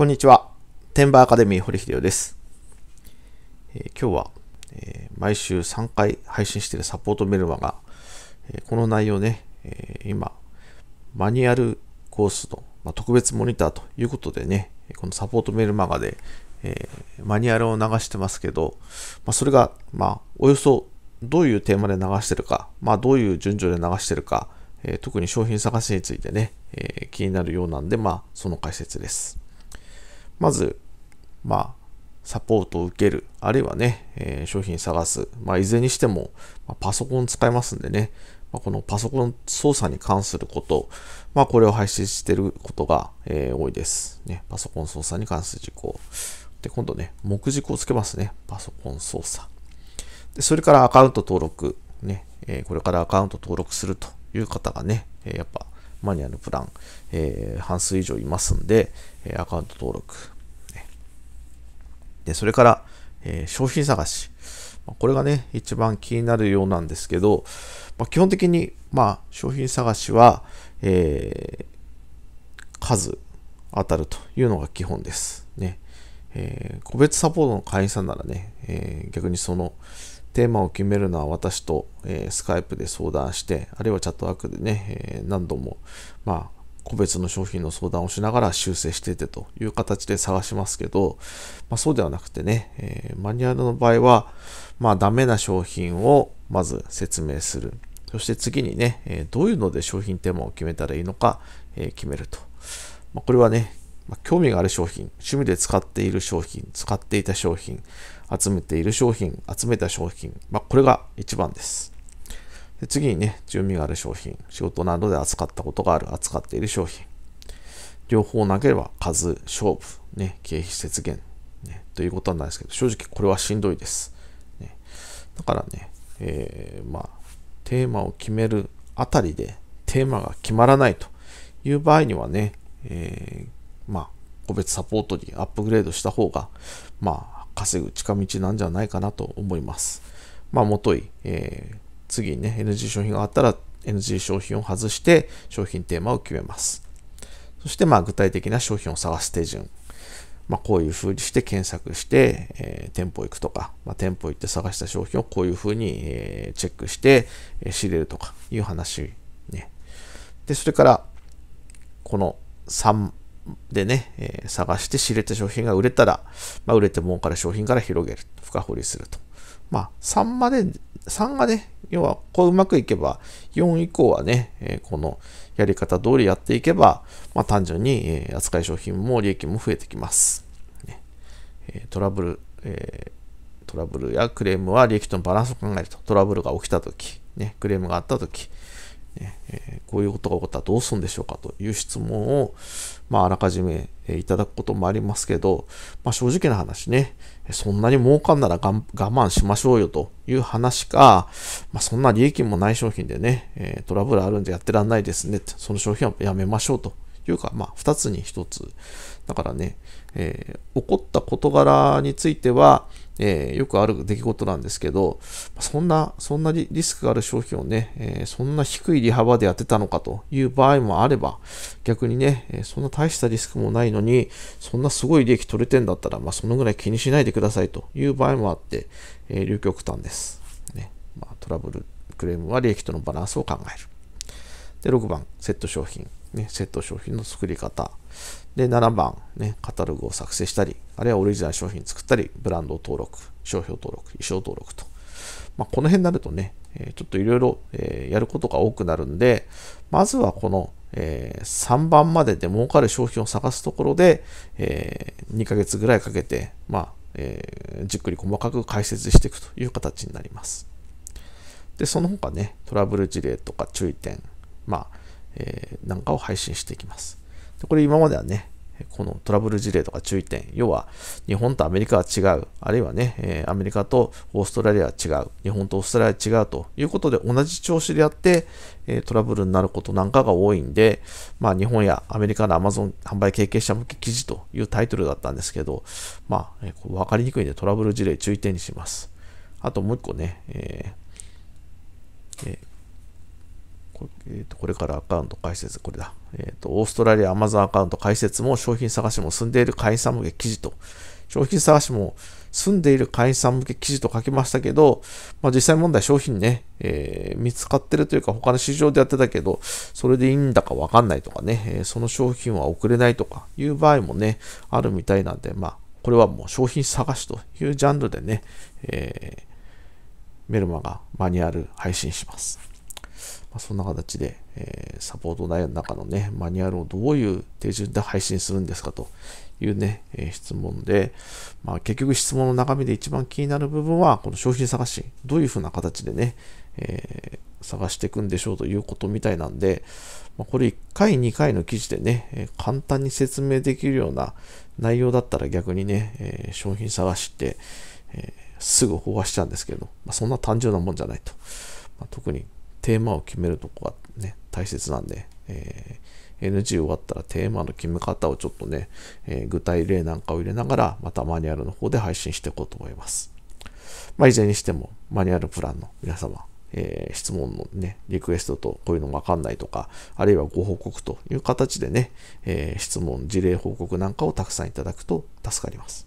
こんにちは。テンバーアカデミー堀秀夫です。えー、今日は、えー、毎週3回配信しているサポートメルマガ、えー、この内容ね、え今、マニュアルコースの、まあ、特別モニターということでね、このサポートメルマガで、えマニュアルを流してますけど、まあ、それが、まあ、およそどういうテーマで流してるか、まあ、どういう順序で流してるか、え特に商品探しについてね、え気になるようなんで、まあ、その解説です。まず、まあ、サポートを受ける、あるいはね、えー、商品探す、まあ、いずれにしても、まあ、パソコン使いますんでね、まあ、このパソコン操作に関すること、まあ、これを配信していることが、えー、多いです、ね。パソコン操作に関する事項。で、今度ね、目軸をつけますね。パソコン操作。で、それからアカウント登録。ね、えー、これからアカウント登録するという方がね、えー、やっぱ、マニュアルプラン、えー、半数以上いますんで、えアカウント登録。で、それから、え商品探し。これがね、一番気になるようなんですけど、まあ、基本的に、まあ、商品探しは、えー、数当たるというのが基本です。ね。えー、個別サポートの会員さんならね、えー、逆にそのテーマを決めるのは私と、えー、スカイプで相談して、あるいはチャットワークでね、えー、何度も、まあ、個別の商品の相談をしながら修正しててという形で探しますけど、まあ、そうではなくてね、えー、マニュアルの場合は、まあ、ダメな商品をまず説明する。そして次にね、えどういうので商品テーマを決めたらいいのか、え決めると。まあ、これはね、ま興味がある商品、趣味で使っている商品、使っていた商品、集めている商品、集めた商品、まあ、これが一番です。で次にね、準備がある商品、仕事などで扱ったことがある、扱っている商品。両方なければ数、勝負、ね、経費節減、ね、ということなんですけど、正直これはしんどいです。ね、だからね、えー、まあ、テーマを決めるあたりで、テーマが決まらないという場合にはね、えー、まあ、個別サポートにアップグレードした方が、まあ、稼ぐ近道なんじゃないかなと思います。まあ、もとい、えー、次にね、NG 商品があったら NG 商品を外して商品テーマを決めます。そして、まあ、具体的な商品を探す手順。まあ、こういう風にして検索して、えー、店舗行くとか、まあ、店舗行って探した商品をこういう風に、えー、チェックして、え仕入れるとかいう話ね。で、それから、この3でね、えー、探して仕入れた商品が売れたら、まあ、売れてもんから商品から広げる、深掘りすると。まあ、3まで、3がね、要は、こううまくいけば、4以降はね、えー、このやり方通りやっていけば、まあ、単純に、えー、扱い商品も利益も増えてきます。ねえトラブル、えトラブルやクレームは利益とのバランスを考えると。トラブルが起きたとき、ね、クレームがあったとき、ねえこういうことが起こったらどうするんでしょうかという質問を、まあ、あらかじめいただくこともありますけど、まあ、正直な話ね、そんなに儲かんなら我慢しましょうよという話か、まあ、そんな利益もない商品でね、えトラブルあるんでやってらんないですね、その商品はやめましょうというか、まあ、2つに1つ。だからね、えー、起こった事柄については、えー、よくある出来事なんですけど、そんな、そんなリスクがある商品をね、えー、そんな低い利幅でやってたのかという場合もあれば、逆にね、えそんな大したリスクもないのに、そんなすごい利益取れてんだったら、まあ、そのぐらい気にしないでくださいという場合もあって、えー、極端です。ねまあ、トラブル、クレームは利益とのバランスを考える。で、6番、セット商品。ね、セット商品の作り方。で、7番、ね、カタログを作成したり、あるいはオリジナル商品作ったり、ブランド登録、商標登録、衣装登録と。まあ、この辺になるとね、えちょっといろいろやることが多くなるんで、まずはこの、え3番までで儲かる商品を探すところで、え2ヶ月ぐらいかけて、まあえじっくり細かく解説していくという形になります。で、その他ね、トラブル事例とか注意点、まあ、えー、なんかを配信していきます。でこれ今まではね、このトラブル事例とか注意点、要は日本とアメリカは違う、あるいはね、えアメリカとオーストラリアは違う、日本とオーストラリアは違うということで同じ調子でやって、えトラブルになることなんかが多いんで、まあ日本やアメリカの Amazon 販売経験者向け記事というタイトルだったんですけど、まあ、えー、分かりにくいんでトラブル事例注意点にします。あともう一個ね、えーえーえー、とこれからアカウント開設、これだ。えっ、ー、と、オーストラリア Amazon アカウント開設も商品探しも済んでいる会員さん向け記事と、商品探しも済んでいる会員さん向け記事と書きましたけど、まあ、実際問題商品ね、えー、見つかってるというか他の市場でやってたけど、それでいいんだかわかんないとかね、えその商品は送れないとかいう場合もね、あるみたいなんで、まあ、これはもう商品探しというジャンルでね、えメルマがマニュアル配信します。まあ、そんな形で、えー、サポート内容の中のね、マニュアルをどういう手順で配信するんですかというね、えー、質問で、まあ、結局質問の中身で一番気になる部分は、この商品探し、どういうふうな形でね、えー、探していくんでしょうということみたいなんで、まあ、これ1回、2回の記事でね、えー、簡単に説明できるような内容だったら逆にね、えー、商品探しって、えすぐ飽和しちゃうんですけど、まあ、そんな単純なもんじゃないと。ま特にテーマを決めるとこがね、大切なんで、えー、NG 終わったらテーマの決め方をちょっとね、えー、具体例なんかを入れながら、またマニュアルの方で配信していこうと思います。まあ、いずれにしても、マニュアルプランの皆様、えー、質問のね、リクエストとこういうのわかんないとか、あるいはご報告という形でね、えー、質問、事例報告なんかをたくさんいただくと助かります。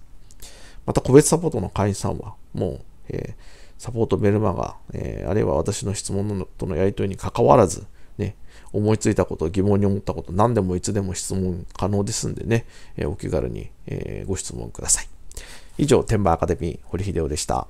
また個別サポートの会員さんは、もう、えーサポートメルマガ、えー、あるいは私の質問とのやり取りに関わらず、ね、思いついたこと、疑問に思ったこと、何でもいつでも質問可能ですんでね、えー、お気軽に、えー、ご質問ください。以上、天馬アカデミー、堀秀夫でした。